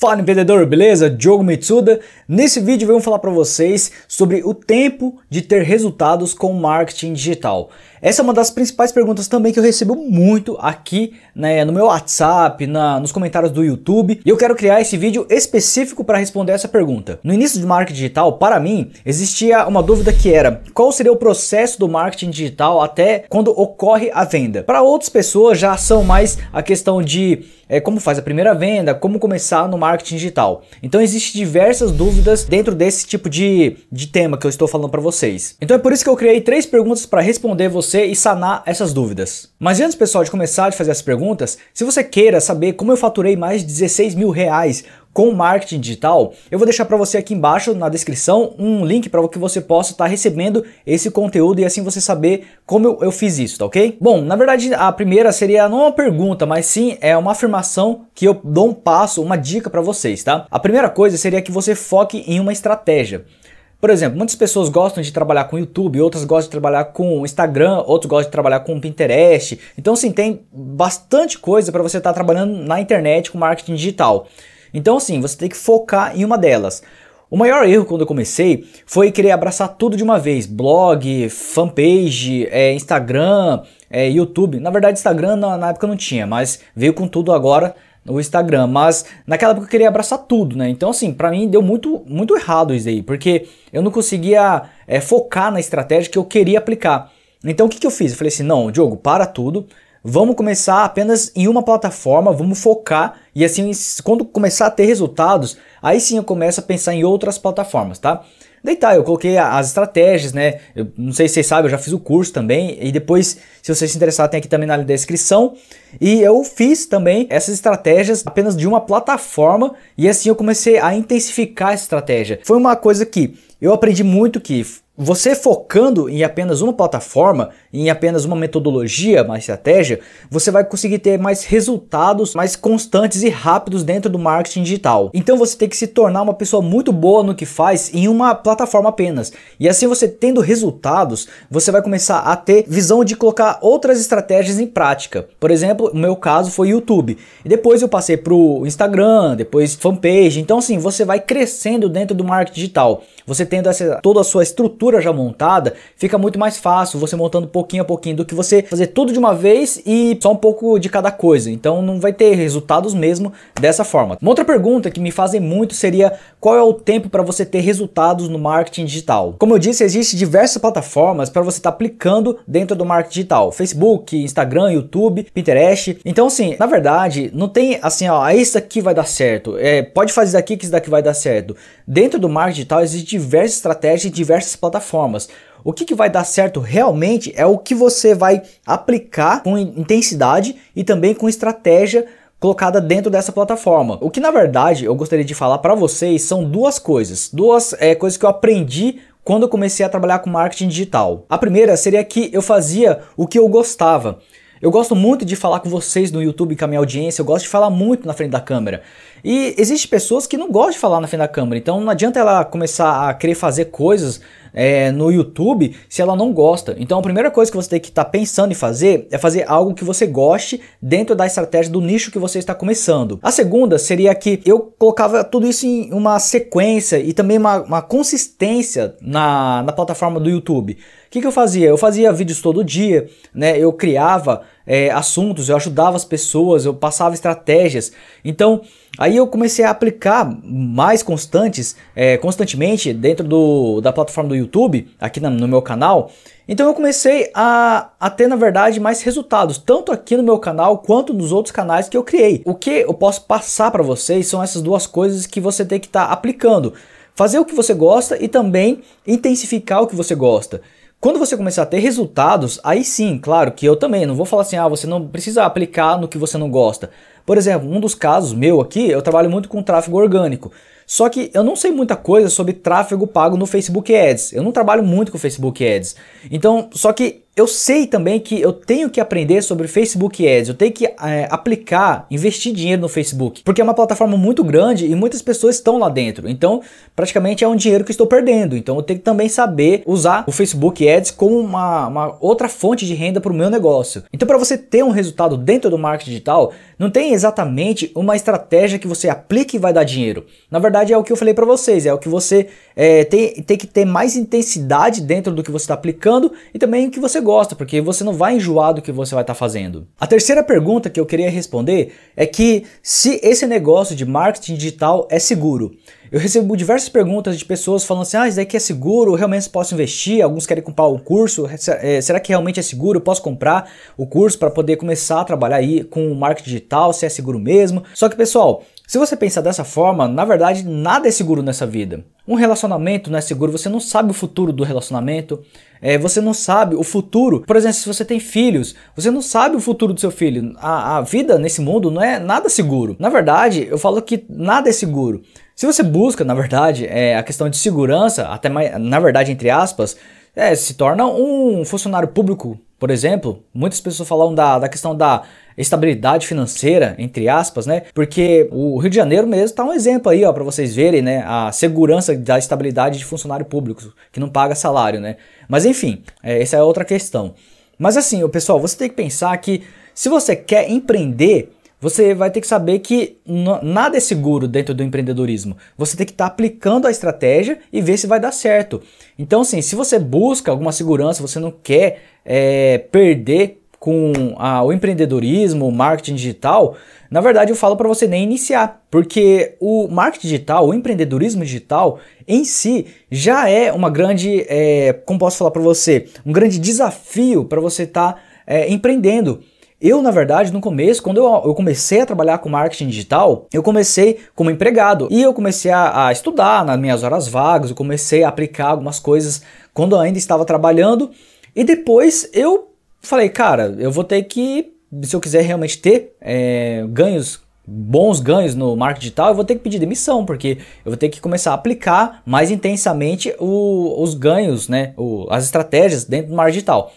Fala empreendedor, beleza? Diogo Mitsuda. Nesse vídeo vamos falar para vocês sobre o tempo de ter resultados com marketing digital. Essa é uma das principais perguntas também que eu recebo muito aqui né, no meu WhatsApp, na, nos comentários do YouTube. E eu quero criar esse vídeo específico para responder essa pergunta. No início de marketing digital, para mim, existia uma dúvida que era qual seria o processo do marketing digital até quando ocorre a venda. Para outras pessoas já são mais a questão de é, como faz a primeira venda, como começar no marketing digital. Então existem diversas dúvidas dentro desse tipo de, de tema que eu estou falando para vocês. Então é por isso que eu criei três perguntas para responder vocês você e sanar essas dúvidas. Mas antes, pessoal, de começar a fazer as perguntas, se você queira saber como eu faturei mais de 16 mil reais com marketing digital, eu vou deixar para você aqui embaixo na descrição um link para que você possa estar tá recebendo esse conteúdo e assim você saber como eu, eu, fiz isso, tá ok? Bom, na verdade a primeira seria não uma pergunta, mas sim é uma afirmação que eu dou um passo, uma dica para vocês, tá? A primeira coisa seria que você foque em uma estratégia. Por exemplo, muitas pessoas gostam de trabalhar com YouTube, outras gostam de trabalhar com Instagram, outros gostam de trabalhar com Pinterest. Então, sim, tem bastante coisa para você estar tá trabalhando na internet com marketing digital. Então, assim, você tem que focar em uma delas. O maior erro quando eu comecei foi querer abraçar tudo de uma vez: blog, fanpage, é, Instagram, é, YouTube. Na verdade, Instagram na, na época não tinha, mas veio com tudo agora o Instagram, mas naquela época eu queria abraçar tudo, né? Então, assim, para mim deu muito, muito errado isso aí, porque eu não conseguia é, focar na estratégia que eu queria aplicar. Então, o que, que eu fiz? Eu falei assim: não, Diogo, para tudo, vamos começar apenas em uma plataforma, vamos focar, e assim, quando começar a ter resultados, aí sim eu começo a pensar em outras plataformas, tá? deitar. Tá, eu coloquei as estratégias, né? Eu não sei se vocês sabem, eu já fiz o curso também. E depois, se vocês se interessarem, tem aqui também na descrição. E eu fiz também essas estratégias apenas de uma plataforma. E assim eu comecei a intensificar a estratégia. Foi uma coisa que eu aprendi muito que você focando em apenas uma plataforma, em apenas uma metodologia, uma estratégia, você vai conseguir ter mais resultados mais constantes e rápidos dentro do marketing digital. Então você tem que se tornar uma pessoa muito boa no que faz em uma plataforma apenas. E assim você tendo resultados, você vai começar a ter visão de colocar outras estratégias em prática. Por exemplo, no meu caso foi YouTube. E depois eu passei para o Instagram, depois fanpage. Então assim, você vai crescendo dentro do marketing digital. Você tendo essa, toda a sua estrutura já montada, fica muito mais fácil você montando pouquinho a pouquinho do que você fazer tudo de uma vez e só um pouco de cada coisa. Então não vai ter resultados mesmo dessa forma. Uma outra pergunta que me fazem muito seria qual é o tempo para você ter resultados no marketing digital? Como eu disse, existem diversas plataformas para você estar tá aplicando dentro do marketing digital. Facebook, Instagram, YouTube, Pinterest. Então assim, na verdade, não tem assim, ó, ah, isso aqui vai dar certo. É, pode fazer daqui que isso daqui vai dar certo. Dentro do marketing digital existe diversas estratégias e diversas plataformas. O que, que vai dar certo realmente é o que você vai aplicar com intensidade e também com estratégia colocada dentro dessa plataforma. O que na verdade eu gostaria de falar para vocês são duas coisas, duas é, coisas que eu aprendi quando eu comecei a trabalhar com marketing digital. A primeira seria que eu fazia o que eu gostava. Eu gosto muito de falar com vocês no YouTube, com a minha audiência, eu gosto de falar muito na frente da câmera. E existem pessoas que não gostam de falar na frente da câmera, então não adianta ela começar a querer fazer coisas é, no YouTube se ela não gosta. Então a primeira coisa que você tem que estar tá pensando em fazer é fazer algo que você goste dentro da estratégia do nicho que você está começando. A segunda seria que eu colocava tudo isso em uma sequência e também uma, uma consistência na, na plataforma do YouTube. O que, que eu fazia? Eu fazia vídeos todo dia, né? Eu criava é, assuntos, eu ajudava as pessoas, eu passava estratégias. Então, aí eu comecei a aplicar mais constantes, é, constantemente dentro do, da plataforma do YouTube, aqui na, no meu canal. Então eu comecei a, a ter, na verdade, mais resultados, tanto aqui no meu canal quanto nos outros canais que eu criei. O que eu posso passar para vocês são essas duas coisas que você tem que estar tá aplicando. Fazer o que você gosta e também intensificar o que você gosta. Quando você começar a ter resultados, aí sim, claro que eu também não vou falar assim, ah, você não precisa aplicar no que você não gosta. Por exemplo, um dos casos meu aqui, eu trabalho muito com tráfego orgânico. Só que eu não sei muita coisa sobre tráfego pago no Facebook Ads. Eu não trabalho muito com Facebook Ads. Então, só que eu sei também que eu tenho que aprender sobre Facebook Ads, eu tenho que é, aplicar, investir dinheiro no Facebook, porque é uma plataforma muito grande e muitas pessoas estão lá dentro. Então, praticamente é um dinheiro que estou perdendo. Então, eu tenho que também saber usar o Facebook Ads como uma, uma outra fonte de renda para o meu negócio. Então, para você ter um resultado dentro do marketing digital, não tem exatamente uma estratégia que você aplique e vai dar dinheiro. Na verdade, é o que eu falei para vocês, é o que você é, tem, tem que ter mais intensidade dentro do que você está aplicando e também o que você gosta, porque você não vai enjoar do que você vai estar tá fazendo. A terceira pergunta que eu queria responder é que se esse negócio de marketing digital é seguro. Eu recebo diversas perguntas de pessoas falando assim: ah, isso daqui é seguro, realmente posso investir? Alguns querem comprar o curso, eh, será que realmente é seguro? Eu posso comprar o curso para poder começar a trabalhar aí com marketing digital? Se é seguro mesmo? Só que, pessoal, se você pensar dessa forma, na verdade nada é seguro nessa vida. Um relacionamento não é seguro, você não sabe o futuro do relacionamento, é, você não sabe o futuro. Por exemplo, se você tem filhos, você não sabe o futuro do seu filho. A, a vida nesse mundo não é nada seguro. Na verdade, eu falo que nada é seguro. Se você busca, na verdade, é, a questão de segurança, até mais, na verdade, entre aspas, é, se torna um funcionário público, por exemplo. Muitas pessoas falam da, da questão da estabilidade financeira, entre aspas, né? Porque o Rio de Janeiro mesmo tá um exemplo aí, ó, para vocês verem, né? A segurança da estabilidade de funcionário público que não paga salário, né? Mas enfim, é, essa é outra questão. Mas assim, o pessoal, você tem que pensar que se você quer empreender, você vai ter que saber que nada é seguro dentro do empreendedorismo. Você tem que estar tá aplicando a estratégia e ver se vai dar certo. Então, assim, se você busca alguma segurança, você não quer é, perder com a, o empreendedorismo, o marketing digital, na verdade eu falo para você nem iniciar, porque o marketing digital, o empreendedorismo digital em si já é uma grande, é, como posso falar para você, um grande desafio para você estar tá, é, empreendendo. Eu, na verdade, no começo, quando eu, eu, comecei a trabalhar com marketing digital, eu comecei como empregado e eu comecei a, a estudar nas minhas horas vagas, eu comecei a aplicar algumas coisas quando eu ainda estava trabalhando e depois eu falei, cara, eu vou ter que, se eu quiser realmente ter é, ganhos bons ganhos no marketing digital, eu vou ter que pedir demissão, porque eu vou ter que começar a aplicar mais intensamente o, os ganhos, né, o, as estratégias dentro do marketing digital.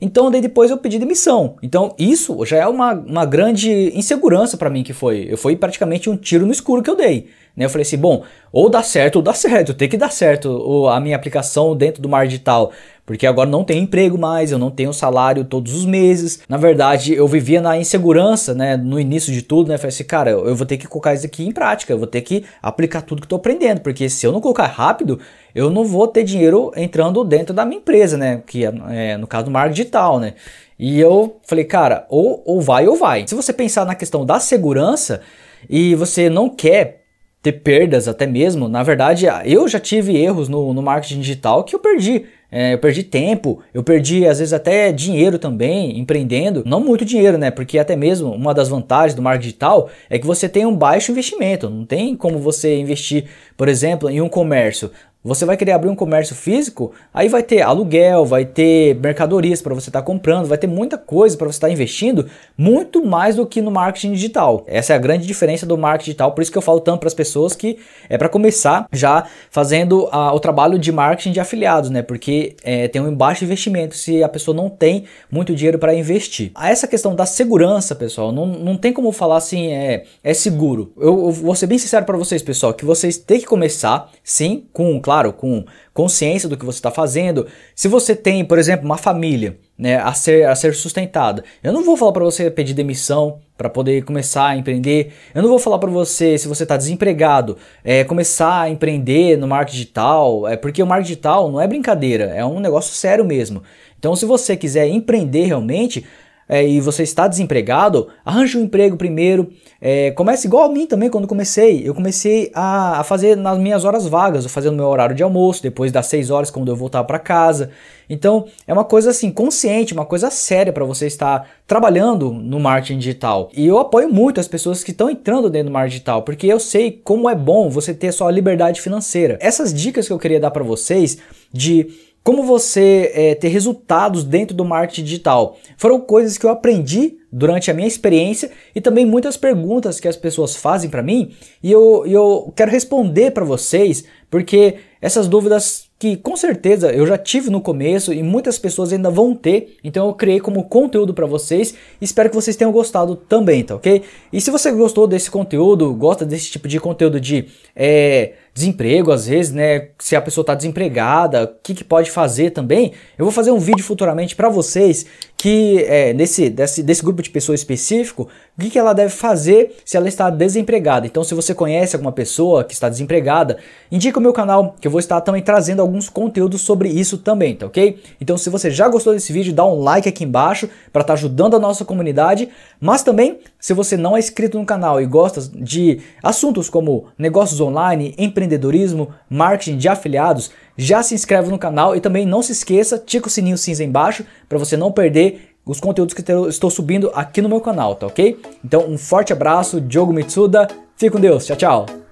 Então, daí depois eu pedi demissão. Então, isso já é uma, uma grande insegurança para mim que foi. Eu fui praticamente um tiro no escuro que eu dei. Né? Eu falei assim, bom, ou dá certo ou dá certo, tem que dar certo a minha aplicação dentro do mar digital, porque agora não tem emprego mais, eu não tenho salário todos os meses. Na verdade, eu vivia na insegurança, né, no início de tudo, né, eu falei assim, cara, eu vou ter que colocar isso aqui em prática, eu vou ter que aplicar tudo que estou aprendendo, porque se eu não colocar rápido, eu não vou ter dinheiro entrando dentro da minha empresa, né, que é, é no caso do mar digital, né. E eu falei, cara, ou, ou vai ou vai. Se você pensar na questão da segurança e você não quer ter perdas até mesmo. Na verdade, eu já tive erros no, no marketing digital que eu perdi. É, eu perdi tempo, eu perdi às vezes até dinheiro também empreendendo. Não muito dinheiro, né? Porque até mesmo uma das vantagens do marketing digital é que você tem um baixo investimento. Não tem como você investir, por exemplo, em um comércio. Você vai querer abrir um comércio físico, aí vai ter aluguel, vai ter mercadorias para você estar tá comprando, vai ter muita coisa para você estar tá investindo, muito mais do que no marketing digital. Essa é a grande diferença do marketing digital, por isso que eu falo tanto para as pessoas que é para começar já fazendo a, ah, o trabalho de marketing de afiliados, né? Porque é, tem um baixo investimento se a pessoa não tem muito dinheiro para investir. Essa questão da segurança, pessoal, não, não tem como falar assim, é, é seguro. Eu, eu vou ser bem sincero para vocês, pessoal, que vocês têm que começar sim com, claro, claro, com consciência do que você está fazendo. Se você tem, por exemplo, uma família né, a, ser, a ser sustentada, eu não vou falar para você pedir demissão para poder começar a empreender. Eu não vou falar para você, se você está desempregado, é, começar a empreender no marketing digital, é, porque o marketing digital não é brincadeira, é um negócio sério mesmo. Então, se você quiser empreender realmente, é, e você está desempregado, arranje um emprego primeiro. É, comece igual a mim também quando comecei. Eu comecei a, a fazer nas minhas horas vagas, fazendo meu horário de almoço, depois das 6 horas quando eu voltar para casa. Então é uma coisa assim consciente, uma coisa séria para você estar trabalhando no marketing digital. E eu apoio muito as pessoas que estão entrando dentro do marketing digital, porque eu sei como é bom você ter sua liberdade financeira. Essas dicas que eu queria dar para vocês de como você é, ter resultados dentro do marketing digital. Foram coisas que eu aprendi durante a minha experiência e também muitas perguntas que as pessoas fazem para mim e eu, eu quero responder para vocês porque essas dúvidas que com certeza eu já tive no começo e muitas pessoas ainda vão ter. Então eu criei como conteúdo para vocês. Espero que vocês tenham gostado também, tá ok? E se você gostou desse conteúdo, gosta desse tipo de conteúdo de é, desemprego, às vezes, né? Se a pessoa está desempregada, o que, que pode fazer também? Eu vou fazer um vídeo futuramente para vocês que é, nesse desse, desse grupo de pessoas específico, o que, que ela deve fazer se ela está desempregada. Então, se você conhece alguma pessoa que está desempregada, indica o meu canal que eu vou estar também trazendo alguns conteúdos sobre isso também, tá ok? Então se você já gostou desse vídeo, dá um like aqui embaixo para estar tá ajudando a nossa comunidade, mas também se você não é inscrito no canal e gosta de assuntos como negócios online, empreendedorismo, marketing de afiliados, já se inscreve no canal e também não se esqueça, tica o sininho cinza embaixo para você não perder os conteúdos que estou subindo aqui no meu canal, tá ok? Então um forte abraço, Diogo Mitsuda, fique com Deus, tchau, tchau!